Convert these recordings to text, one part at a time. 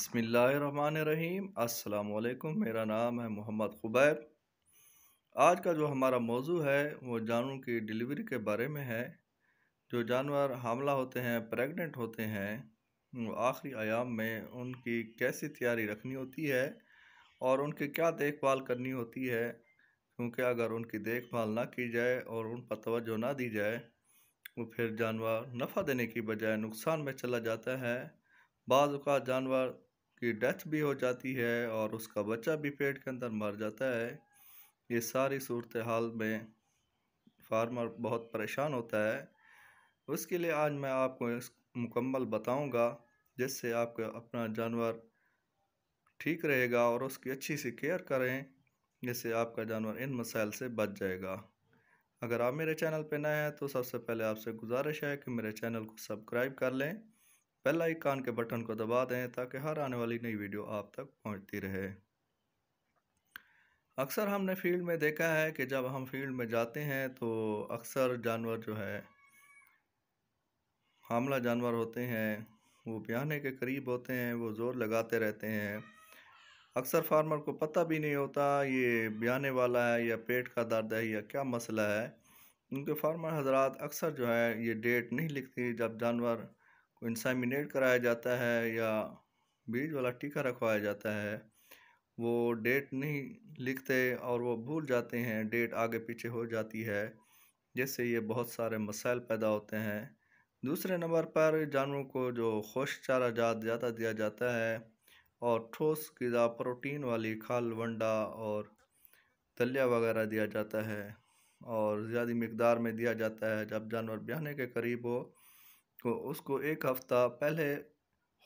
बसमीम् अल्लाम मेरा नाम है मोहम्मद खुबैब आज का जो हमारा मौजू है वो जानवरों की डिलीवरी के बारे में है जो जानवर हमला होते हैं प्रेग्नेंट होते हैं आखिरी आयाम में उनकी कैसी तैयारी रखनी होती है और उनकी क्या देखभाल करनी होती है क्योंकि अगर उनकी देखभाल ना की जाए और उन पर तोज्जो ना दी जाए वो फिर जानवर नफ़ा देने की बजाय नुकसान में चला जाता है बाज़ जानवर की डेथ भी हो जाती है और उसका बच्चा भी पेट के अंदर मर जाता है ये सारी सूरत हाल में फार्मर बहुत परेशान होता है उसके लिए आज मैं आपको इस मुकम्मल बताऊंगा जिससे आपका अपना जानवर ठीक रहेगा और उसकी अच्छी सी केयर करें जिससे आपका जानवर इन मसाइल से बच जाएगा अगर आप मेरे चैनल पर नए हैं तो सबसे पहले आपसे गुजारिश है कि मेरे चैनल को सब्सक्राइब कर लें बेल आइकान के बटन को दबा दें ताकि हर आने वाली नई वीडियो आप तक पहुंचती रहे अक्सर हमने फील्ड में देखा है कि जब हम फील्ड में जाते हैं तो अक्सर जानवर जो है हमला जानवर होते हैं वो ब्याहने के करीब होते हैं वो ज़ोर लगाते रहते हैं अक्सर फार्मर को पता भी नहीं होता ये ब्याहने वाला है या पेट का दर्द है या क्या मसला है उनके फार्मर हजरात अक्सर जो है ये डेट नहीं लिखती जब जानवर को इंसामिनेट कराया जाता है या बीज वाला टीका रखवाया जाता है वो डेट नहीं लिखते और वो भूल जाते हैं डेट आगे पीछे हो जाती है जिससे ये बहुत सारे मसाइल पैदा होते हैं दूसरे नंबर पर जानवरों को जो खुश चारा जात ज़्यादा दिया जाता है और ठोस गज़ा प्रोटीन वाली खाल वंडा और तलिया वगैरह दिया जाता है और ज़्यादा मकदार में दिया जाता है जब जानवर ब्याने के करीब हो को उसको एक हफ़्ता पहले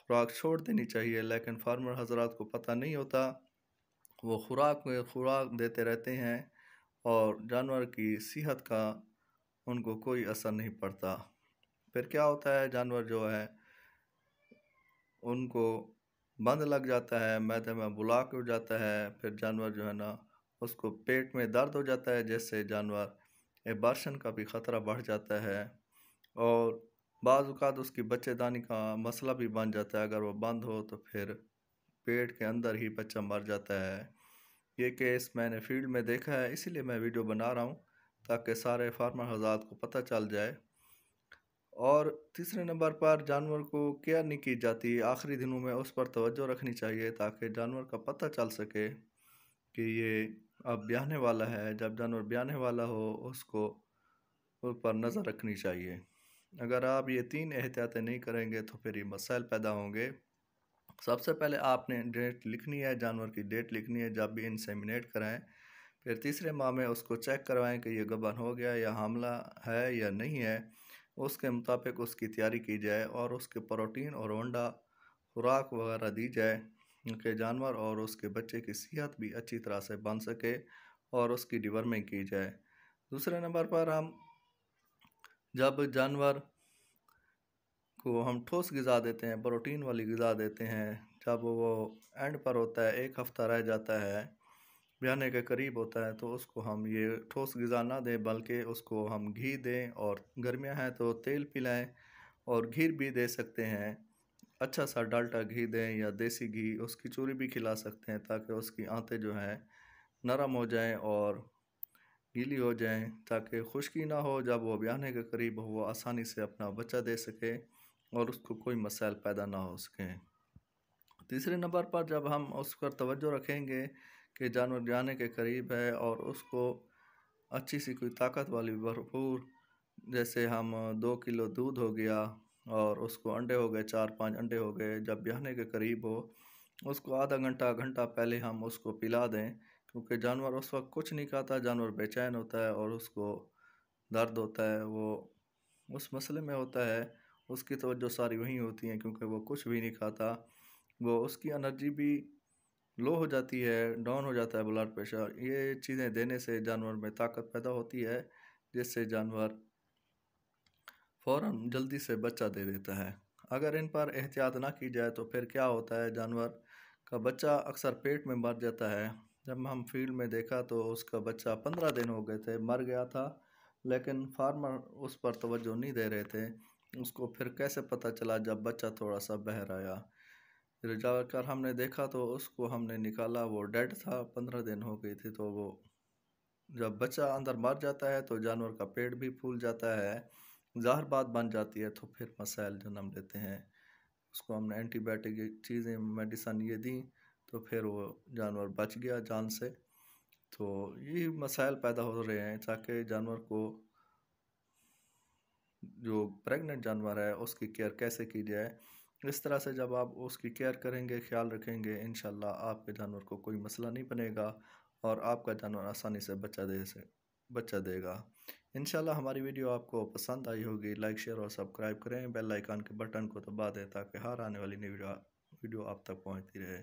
खुराक छोड़ देनी चाहिए लेकिन फार्मर हजरात को पता नहीं होता वो खुराक में खुराक देते रहते हैं और जानवर की सेहत का उनको कोई असर नहीं पड़ता फिर क्या होता है जानवर जो है उनको बंद लग जाता है मैदे में बुलाक हो जाता है फिर जानवर जो है ना उसको पेट में दर्द हो जाता है जिससे जानवर एबार्शन का भी ख़तरा बढ़ जाता है और बाज़ात उसकी बच्चेदानी का मसला भी बन जाता है अगर वह बंद हो तो फिर पेट के अंदर ही बच्चा मर जाता है ये केस मैंने फील्ड में देखा है इसीलिए मैं वीडियो बना रहा हूँ ताकि सारे फार्मर हज़ार को पता चल जाए और तीसरे नंबर पर जानवर को केयर नहीं की जाती आखिरी दिनों में उस पर तवज्जो रखनी चाहिए ताकि जानवर का पता चल सके कि ये अब ब्याहने वाला है जब जानवर ब्याहने वाला हो उसको उस पर नज़र रखनी चाहिए अगर आप ये तीन एहतियातें नहीं करेंगे तो फिर ये मसाइल पैदा होंगे सबसे पहले आपने डेट लिखनी है जानवर की डेट लिखनी है जब भी इंसेमिनेट कराएं फिर तीसरे माह में उसको चेक करवाएं कि यह गबन हो गया या हमला है या नहीं है उसके मुताबिक उसकी तैयारी की जाए और उसके प्रोटीन और अंडा खुराक वगैरह दी जाए कि जानवर और उसके बच्चे की सेहत भी अच्छी तरह से बन सके और उसकी डिवर्मिंग की जाए दूसरे नंबर पर हम जब जानवर को हम ठोस गज़ा देते हैं प्रोटीन वाली गज़ा देते हैं जब वो एंड पर होता है एक हफ़्ता रह जाता है ब्याने के करीब होता है तो उसको हम ये ठोस गज़ा ना दें बल्कि उसको हम घी दें और गर्मियाँ हैं तो तेल पिलाएं और घी भी दे सकते हैं अच्छा सा डाल्टा घी दें या देसी घी उसकी चूरी भी खिला सकते हैं ताकि उसकी आंतें जो हैं नरम हो जाएँ और गीली हो जाएं ताकि खुश्की ना हो जब वो ब्याने के करीब हो वो आसानी से अपना बच्चा दे सके और उसको कोई मसाइल पैदा ना हो सकें तीसरे नंबर पर जब हम उस पर तोज्जो रखेंगे कि जानवर ब्याने के करीब है और उसको अच्छी सी कोई ताकत वाली भरपूर जैसे हम दो किलो दूध हो गया और उसको अंडे हो गए चार पाँच अंडे हो गए जब ब्याने के करीब हो उसको आधा घंटा घंटा पहले हम उसको पिला दें क्योंकि जानवर उस वक्त कुछ नहीं खाता जानवर बेचैन होता है और उसको दर्द होता है वो उस मसले में होता है उसकी तवज्जो सारी वहीं होती हैं क्योंकि वो कुछ भी नहीं खाता वो उसकी एनर्जी भी लो हो जाती है डाउन हो जाता है ब्लड प्रेशर ये चीज़ें देने से जानवर में ताकत पैदा होती है जिससे जानवर फ़ौर जल्दी से बच्चा दे देता है अगर इन पर एहतियात ना की जाए तो फिर क्या होता है जानवर का बच्चा अक्सर पेट में मर जाता है जब हम फील्ड में देखा तो उसका बच्चा पंद्रह दिन हो गए थे मर गया था लेकिन फार्मर उस पर तवज्जो नहीं दे रहे थे उसको फिर कैसे पता चला जब बच्चा थोड़ा सा बहर आया फिर जाकर हमने देखा तो उसको हमने निकाला वो डेड था पंद्रह दिन हो गई थी तो वो जब बच्चा अंदर मर जाता है तो जानवर का पेट भी फूल जाता है जहर बात बन जाती है तो फिर मसाइल जन्म लेते हैं उसको हमने एंटीबायोटिक चीज़ें मेडिसन ये दी तो फिर वो जानवर बच गया जान से तो ये मसाइल पैदा हो रहे हैं ताकि जानवर को जो प्रेग्नेंट जानवर है उसकी केयर कैसे की जाए इस तरह से जब आप उसकी केयर करेंगे ख्याल रखेंगे इन आपके जानवर को कोई मसला नहीं बनेगा और आपका जानवर आसानी से बच्चा दे से बच्चा देगा इन हमारी वीडियो आपको पसंद आई होगी लाइक शेयर और सब्सक्राइब करें बेल आइकान के बटन को दबा दें ताकि हर आने वाली नई वीडियो आप तक पहुंचती रहे